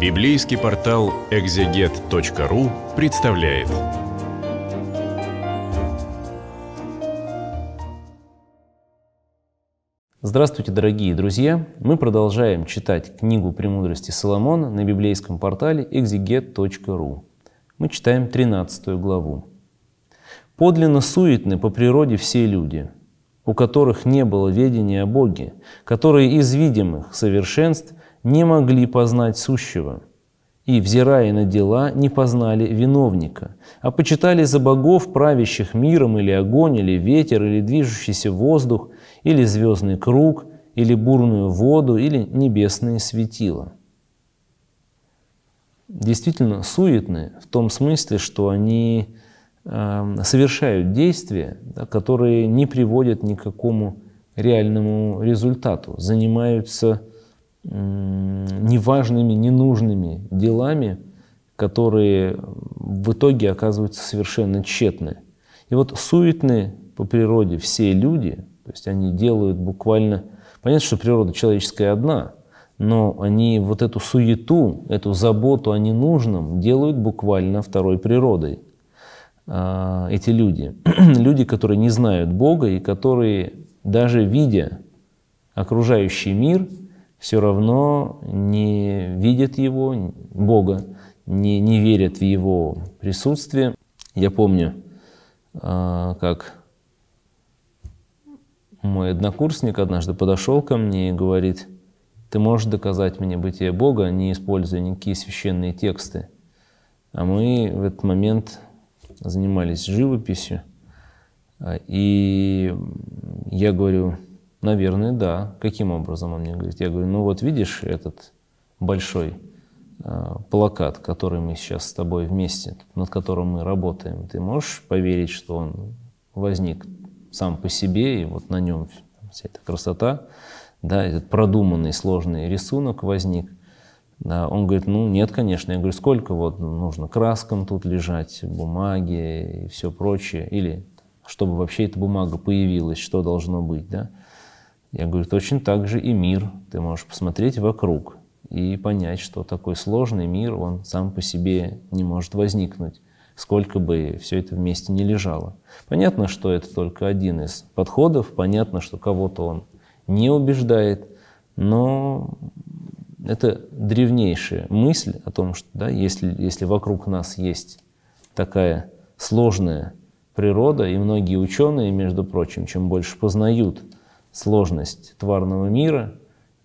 Библейский портал экзегет.ру представляет. Здравствуйте, дорогие друзья! Мы продолжаем читать книгу «Премудрости Соломона» на библейском портале exeget.ru. Мы читаем 13 главу. «Подлинно суетны по природе все люди, у которых не было ведения о Боге, которые из видимых совершенств – не могли познать сущего, и, взирая на дела, не познали виновника, а почитали за богов, правящих миром или огонь, или ветер, или движущийся воздух, или звездный круг, или бурную воду, или небесные светила. Действительно, суетны в том смысле, что они эм, совершают действия, которые не приводят ни к какому реальному результату, занимаются неважными, ненужными делами, которые в итоге оказываются совершенно тщетны. И вот суетны по природе все люди, то есть они делают буквально... Понятно, что природа человеческая одна, но они вот эту суету, эту заботу о ненужном делают буквально второй природой а, эти люди. люди, которые не знают Бога и которые, даже видя окружающий мир, все равно не видят его, Бога, не, не верят в его присутствие. Я помню, а, как мой однокурсник однажды подошел ко мне и говорит, ты можешь доказать мне бытие Бога, а не используя никакие священные тексты. А мы в этот момент занимались живописью. А, и я говорю, Наверное, да. Каким образом, он мне говорит. Я говорю, ну вот видишь этот большой э, плакат, который мы сейчас с тобой вместе, над которым мы работаем. Ты можешь поверить, что он возник сам по себе, и вот на нем вся эта красота, да, этот продуманный сложный рисунок возник. Да, он говорит, ну нет, конечно. Я говорю, сколько вот нужно краскам тут лежать, бумаги и все прочее, или чтобы вообще эта бумага появилась, что должно быть, да. Я говорю, точно так же и мир. Ты можешь посмотреть вокруг и понять, что такой сложный мир, он сам по себе не может возникнуть, сколько бы все это вместе не лежало. Понятно, что это только один из подходов, понятно, что кого-то он не убеждает, но это древнейшая мысль о том, что да, если, если вокруг нас есть такая сложная природа, и многие ученые, между прочим, чем больше познают – сложность тварного мира,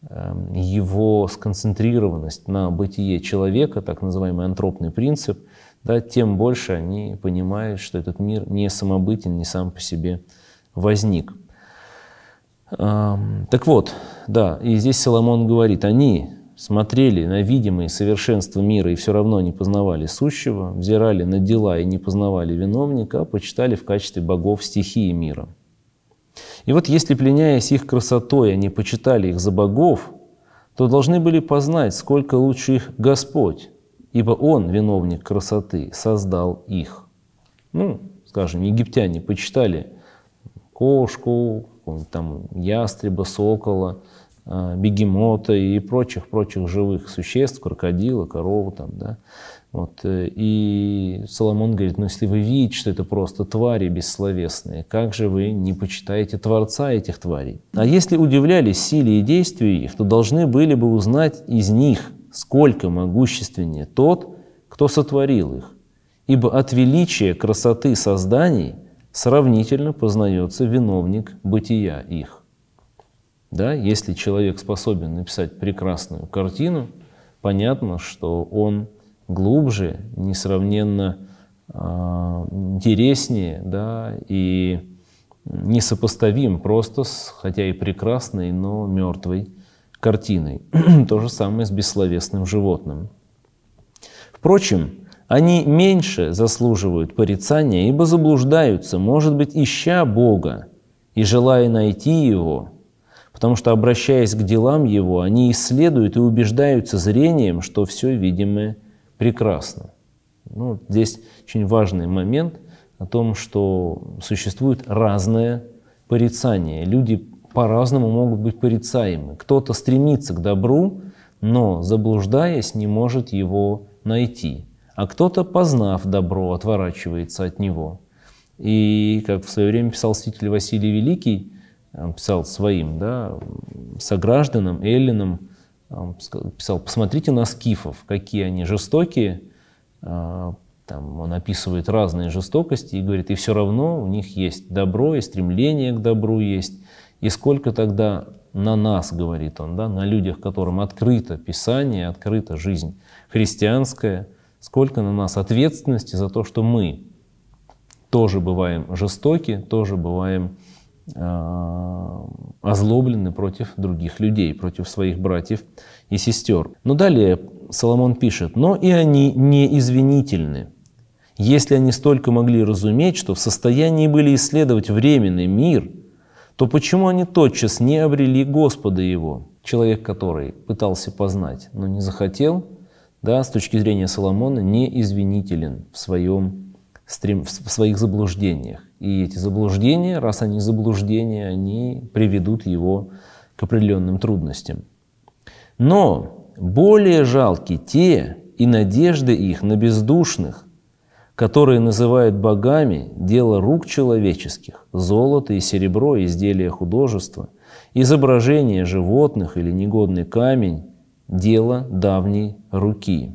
эм, его сконцентрированность на бытие человека, так называемый антропный принцип, да, тем больше они понимают, что этот мир не самобытен, не сам по себе возник. Эм, так вот, да, и здесь Соломон говорит, они смотрели на видимые совершенства мира и все равно не познавали сущего, взирали на дела и не познавали виновника, а почитали в качестве богов стихии мира – и вот если, пленяясь их красотой, они почитали их за богов, то должны были познать, сколько лучше их Господь, ибо Он, виновник красоты, создал их. Ну, скажем, египтяне почитали кошку, там, ястреба, сокола, Э, бегемота и прочих-прочих живых существ, крокодила, корову там, да. Вот. Э, и Соломон говорит, ну если вы видите, что это просто твари бессловесные, как же вы не почитаете Творца этих тварей? А если удивлялись силе и действию их, то должны были бы узнать из них, сколько могущественнее тот, кто сотворил их. Ибо от величия красоты созданий сравнительно познается виновник бытия их. Да? Если человек способен написать прекрасную картину, понятно, что он глубже, несравненно э, интереснее да, и несопоставим просто с, хотя и прекрасной, но мертвой картиной. То же самое с бессловесным животным. Впрочем, они меньше заслуживают порицания, ибо заблуждаются, может быть, ища Бога и желая найти Его – потому что, обращаясь к делам его, они исследуют и убеждаются зрением, что все видимое прекрасно. Ну, здесь очень важный момент о том, что существует разное порицание. Люди по-разному могут быть порицаемы. Кто-то стремится к добру, но, заблуждаясь, не может его найти. А кто-то, познав добро, отворачивается от него. И, как в свое время писал святитель Василий Великий, он э, писал своим да, согражданам, эллинам, он э, писал, посмотрите на скифов, какие они жестокие, э, там он описывает разные жестокости и говорит, и все равно у них есть добро, и стремление к добру есть. И сколько тогда на нас, говорит он, да, на людях, которым открыто Писание, открыта жизнь христианская, сколько на нас ответственности за то, что мы тоже бываем жестоки, тоже бываем Э, озлоблены против других людей, против своих братьев и сестер. Но далее Соломон пишет, «Но и они не извинительны, если они столько могли разуметь, что в состоянии были исследовать временный мир, то почему они тотчас не обрели Господа его, человек, который пытался познать, но не захотел, да, с точки зрения Соломона, не извинителен в, своем, в своих заблуждениях. И эти заблуждения, раз они заблуждения, они приведут его к определенным трудностям. Но более жалки те и надежды их на бездушных, которые называют богами дело рук человеческих, золото и серебро, изделия художества, изображение животных или негодный камень – дело давней руки.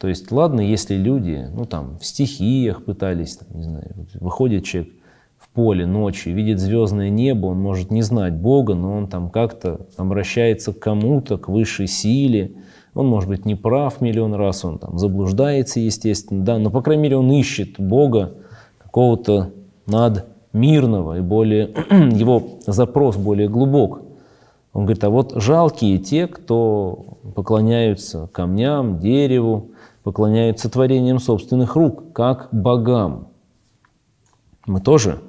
То есть, ладно, если люди, ну там, в стихиях пытались, там, не знаю, выходит человек в поле ночью, видит звездное небо, он может не знать Бога, но он там как-то обращается к кому-то, к высшей силе, он, может быть, не прав миллион раз, он там заблуждается, естественно, да, но, по крайней мере, он ищет Бога какого-то надмирного, и более, его запрос более глубок. Он говорит, а вот жалкие те, кто поклоняются камням, дереву, поклоняются творениям собственных рук, как богам. Мы тоже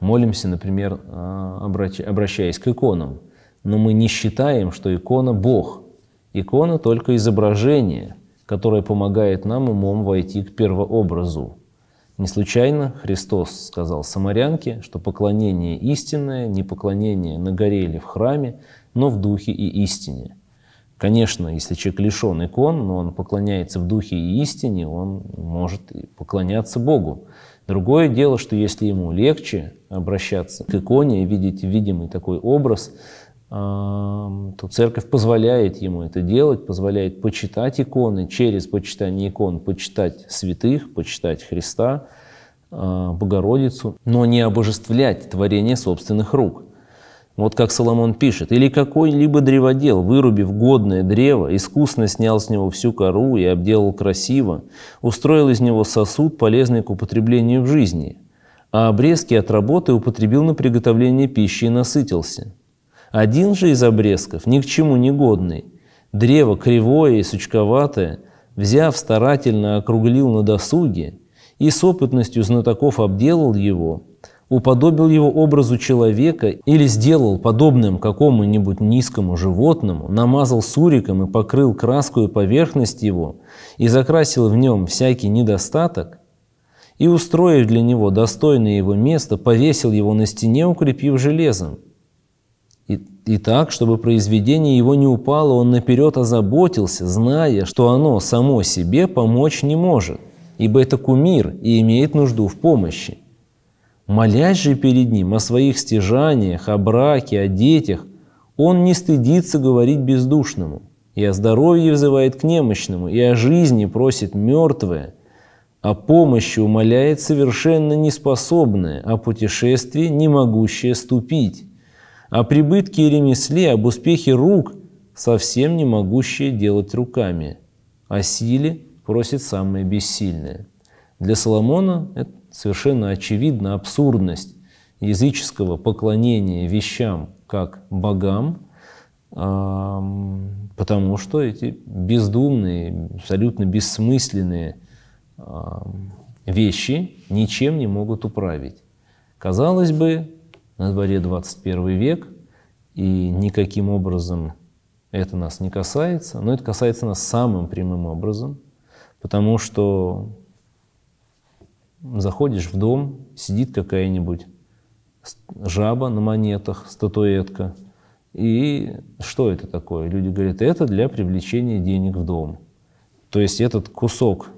молимся, например, а, обращаясь к иконам, но мы не считаем, что икона – Бог. Икона – только изображение, которое помогает нам умом войти к первообразу. Не случайно Христос сказал самарянке, что поклонение истинное, не поклонение на горе или в храме, но в духе и истине – Конечно, если человек лишен икон, но он поклоняется в духе и истине, он может поклоняться Богу. Другое дело, что если ему легче обращаться к иконе и видеть видимый такой образ, то церковь позволяет ему это делать, позволяет почитать иконы, через почитание икон почитать святых, почитать Христа, а, Богородицу, но не обожествлять творение собственных рук. Вот как Соломон пишет, «Или какой-либо древодел, вырубив годное древо, искусно снял с него всю кору и обделал красиво, устроил из него сосуд, полезный к употреблению в жизни, а обрезки от работы употребил на приготовление пищи и насытился. Один же из обрезков, ни к чему не годный, древо кривое и сучковатое, взяв старательно округлил на досуге и с опытностью знатоков обделал его – уподобил его образу человека или сделал подобным какому-нибудь низкому животному, намазал суриком и покрыл краску и поверхность его, и закрасил в нем всякий недостаток, и, устроив для него достойное его место, повесил его на стене, укрепив железом. И, и так, чтобы произведение его не упало, он наперед озаботился, зная, что оно само себе помочь не может, ибо это кумир и имеет нужду в помощи. Молясь же перед Ним о своих стяжаниях, о браке, о детях, Он не стыдится говорить бездушному, и о здоровье взывает к немощному, и о жизни просит мертвое, о а помощи умоляет совершенно неспособное, о а путешествии не могущее ступить, о а прибытке и ремесле, об успехе рук, совсем не могущее делать руками, о силе просит самое бессильное. Для Соломона это совершенно очевидна абсурдность языческого поклонения вещам как богам, потому что эти бездумные, абсолютно бессмысленные вещи ничем не могут управить. Казалось бы, на дворе 21 век, и никаким образом это нас не касается, но это касается нас самым прямым образом, потому что Заходишь в дом, сидит какая-нибудь жаба на монетах, статуэтка. И что это такое? Люди говорят, это для привлечения денег в дом. То есть этот кусок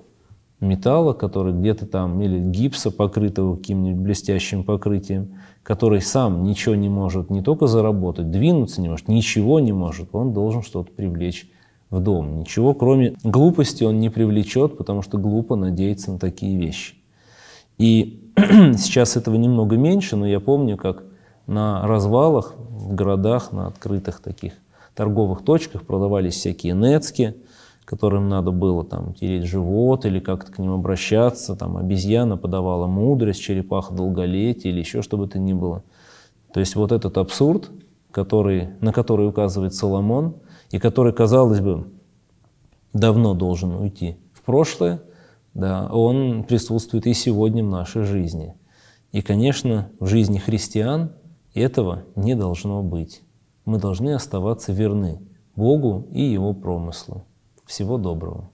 металла, который где-то там, или гипса, покрытого каким-нибудь блестящим покрытием, который сам ничего не может не только заработать, двинуться не может, ничего не может, он должен что-то привлечь в дом. Ничего, кроме глупости, он не привлечет, потому что глупо надеяться на такие вещи. И сейчас этого немного меньше, но я помню, как на развалах, в городах, на открытых таких торговых точках продавались всякие нецки, которым надо было там тереть живот или как-то к ним обращаться, там обезьяна подавала мудрость, черепаха долголетие или еще что бы то ни было. То есть вот этот абсурд, который, на который указывает Соломон, и который, казалось бы, давно должен уйти в прошлое, да, он присутствует и сегодня в нашей жизни. И, конечно, в жизни христиан этого не должно быть. Мы должны оставаться верны Богу и Его промыслу. Всего доброго.